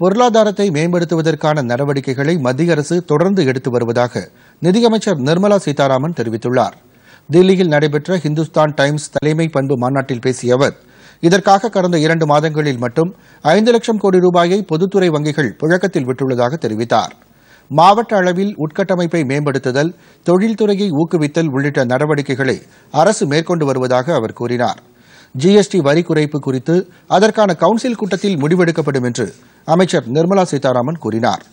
பொருளாதாரத்தை மேம்படுத்துவதற்கான நடவடிக்கைகளை மத்திய அரசு தொடர்ந்து எடுத்து வருவதாக நிதியமைச்சர் நிர்மலா சீதாராமன் தெரிவித்துள்ளார் தில்லியில் நடைபெற்ற ஹிந்துஸ்தான் டைம்ஸ் தலைமை பண்பு மாநாட்டில் பேசிய அவர் இதற்காக கடந்த இரண்டு மாதங்களில் மட்டும் ஐந்து லட்சம் கோடி ரூபாயை பொதுத்துறை வங்கிகள் புழக்கத்தில் விட்டுள்ளதாக தெரிவித்தார் மாவட்ட அளவில் உட்கட்டமைப்பை மேம்படுத்துதல் தொழில்துறையை ஊக்குவித்தல் உள்ளிட்ட நடவடிக்கைகளை அரசு மேற்கொண்டு வருவதாக அவர் கூறினார் ஜிஎஸ்டி வரி குறைப்பு குறித்து அதற்கான கவுன்சில் கூட்டத்தில் முடிவெடுக்கப்படும் என்று அமைச்சர் நிர்மலா சீதாராமன் கூறினார்